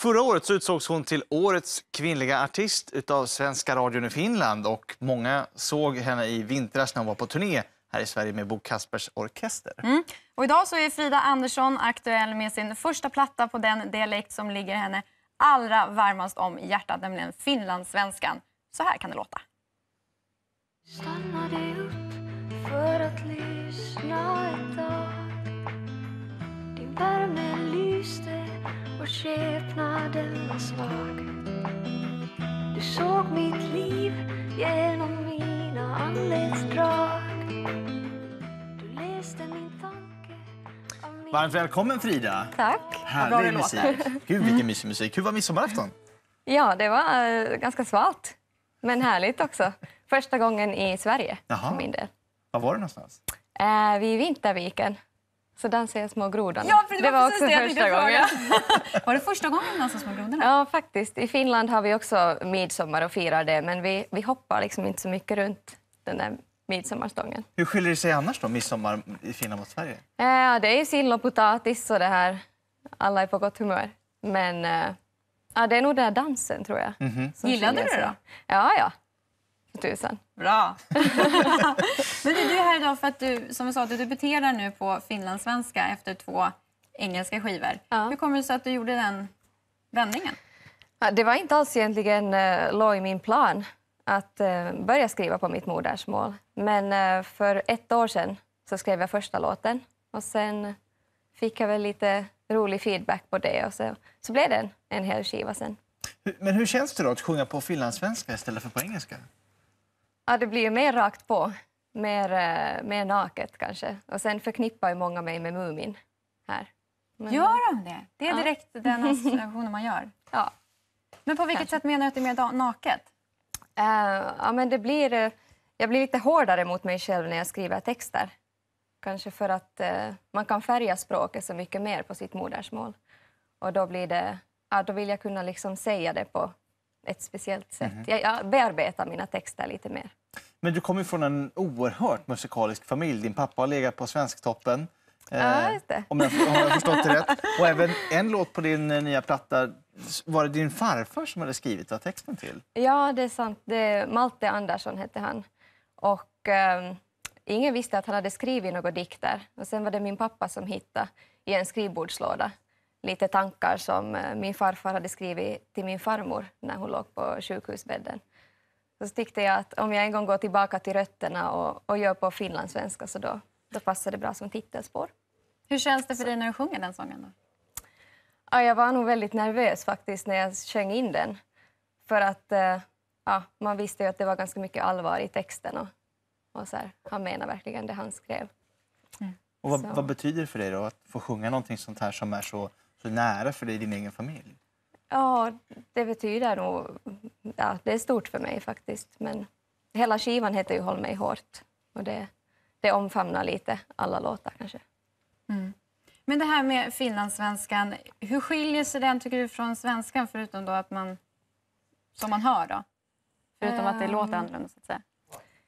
Förra året utsågs hon till Årets kvinnliga artist av Svenska radion i Finland. och Många såg henne i vintras när hon var på turné här i Sverige med Bo Kaspers orkester. Mm. Och idag så är Frida Andersson aktuell med sin första platta på den dialekt som ligger henne allra varmast om hjärtat, nämligen finlandssvenskan. Så här kan det låta. Stannade upp för att lyssna ett tag Din värme och skepnaden var svag. Du såg mitt liv genom mina anletsdrag. Du läste min tanke min... Varmt välkommen Frida! Tack! Härlig musik! Gud vilken mysig musik! Hur var midsommarafton? Ja, det var uh, ganska svalt. Men härligt också. Första gången i Sverige Jaha. för min del. Var var du någonstans? Uh, vid Vinterviken. Så dansade jag Små grodorna. Ja, det, var det var också det första gången. var det första gången du dansade Små grodorna? Ja, faktiskt. I Finland har vi också midsommar och firar det, men vi, vi hoppar liksom inte så mycket runt den där midsommarstången. Hur skiljer det sig annars då, midsommar i Finland mot Sverige? Ja, det är sill och potatis och det här. Alla är på gott humör. Men eh, ja, det är nog den här dansen, tror jag. Mm -hmm. Gillade du det då? Ja, ja. Tusan. Bra! Men du är här idag för att du, som vi sa, du debuterar nu på finlandssvenska efter två engelska skivor. Ja. Hur kommer det sig att du gjorde den vändningen? det var inte alls egentligen eh, låg i min plan att eh, börja skriva på mitt modersmål. Men eh, för ett år sedan så skrev jag första låten och sen fick jag väl lite rolig feedback på det och så, så blev det en hel skiva sen. Men hur känns det då att sjunga på finlandssvenska istället för på engelska? Ja, det blir ju mer rakt på, mer, eh, mer naket kanske. Och sen förknippar ju många mig med Mumin här. Men... Gör eh, de det? Det är direkt ja. den associationen man gör? Ja. Men på vilket kanske. sätt menar du att det är mer naket? Uh, ja, men det blir, uh, jag blir lite hårdare mot mig själv när jag skriver texter. Kanske för att uh, man kan färga språket så mycket mer på sitt modersmål. Och då, blir det, ja, då vill jag kunna liksom säga det på, ett speciellt sätt. Mm. Jag, jag bearbetar mina texter lite mer. Men du kommer från en oerhört musikalisk familj. Din pappa har legat på Svensktoppen. Ja, eh, just det. Om jag, om jag förstått det rätt. Och även en låt på din eh, nya platta var det din farfar som hade skrivit va, texten till. Ja, det är sant. Det, Malte Andersson hette han. Och eh, ingen visste att han hade skrivit några dikter. Och sen var det min pappa som hittade i en skrivbordslåda lite tankar som eh, min farfar hade skrivit till min farmor när hon låg på sjukhusbädden. Så tyckte jag att om jag en gång går tillbaka till rötterna och, och gör på finlandssvenska så då, då passar det bra som titelspår. Hur känns det för så. dig när du sjunger den sången? Då? Ja, jag var nog väldigt nervös faktiskt när jag sjöng in den. För att eh, ja, man visste ju att det var ganska mycket allvar i texten och, och så här, han menar verkligen det han skrev. Mm. Och vad, vad, betyder det för dig då, att få sjunga någonting sånt här som är så så nära för dig i din egen familj? Ja, det betyder nog... Ja, det är stort för mig faktiskt. Men hela skivan heter ju Håll mig hårt och det, det omfamnar lite alla låtar kanske. Mm. Men det här med finlandssvenskan, hur skiljer sig den tycker du från svenskan förutom då att man, som man hör då? Förutom um... att det låter ehm. annorlunda så att säga.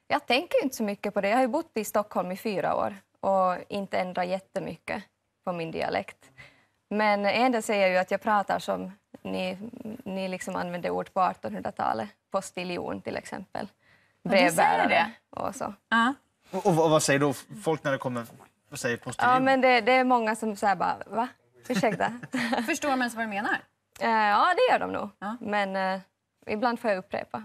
Jag tänker inte så mycket på det. Jag har bott i Stockholm i fyra år och inte ändrat jättemycket på min dialekt. Men en del säger ju att jag pratar som ni, ni liksom använde ord på 1800-talet, postiljon till exempel, brevbärare och så. Ja. Och, och, och, vad säger då folk när det kommer och säger postiljon? Ja, men det, det är många som säger bara va? Ursäkta? Förstår man ens vad du menar? Eh, ja, det gör de nog. Ja. Men eh, ibland får jag upprepa.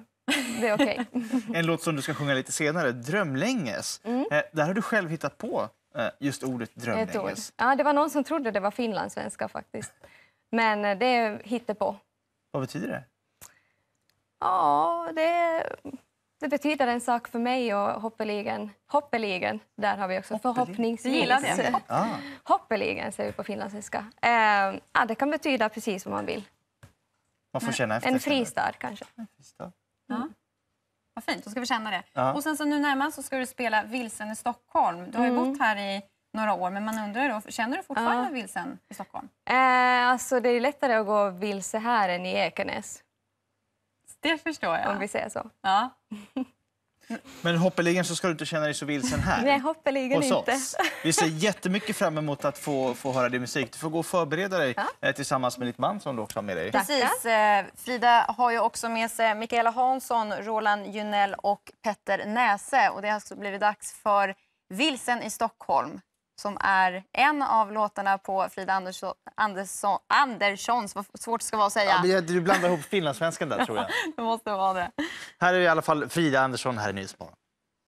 Det är okej. Okay. en låt som du ska sjunga lite senare, Drömlänges. Mm. Eh, där har du själv hittat på Eh, just ordet drömlänges. Ord. Ja, det var någon som trodde det var finlandssvenska faktiskt. Men eh, det är hittepå. Vad betyder det? Ja, det, det, betyder en sak för mig och hoppeligen. Hoppeligen, där har vi också förhoppningsvis. Ah. Hoppeligen säger vi på finlandssvenska. Eh, ja, det kan betyda precis vad man vill. Man får känna efter. En fristad kanske. En fristad. Vad fint, då ska vi känna det. Ja. Och sen så nu närmast så ska du spela Vilsen i Stockholm. Du har ju mm. bott här i några år, men man undrar då, känner du fortfarande ja. vilsen i Stockholm? Eh, alltså det är lättare att gå vilse här än i Ekenäs. Det förstår jag. Om vi säger så. Ja. Men hoppeligen så ska du inte känna dig så vilsen här. Nej, hoppeligen inte. Vi ser jättemycket fram emot att få, få höra din musik. Du får gå och förbereda dig ja. Eh, tillsammans med ditt man som du också har med dig. Precis. Eh, Frida har ju också med sig Michaela Hansson, Roland Junell och Petter Näse. Och det har alltså blivit dags för Vilsen i Stockholm som är en av låtarna på Frida Andersson, Andersson, Anderssons, svårt ska vara att säga. Ja, du blandar ihop finlandssvenskan där tror jag. det måste vara det. Här är i alla fall Frida Andersson, här i Nyhetsmorgon.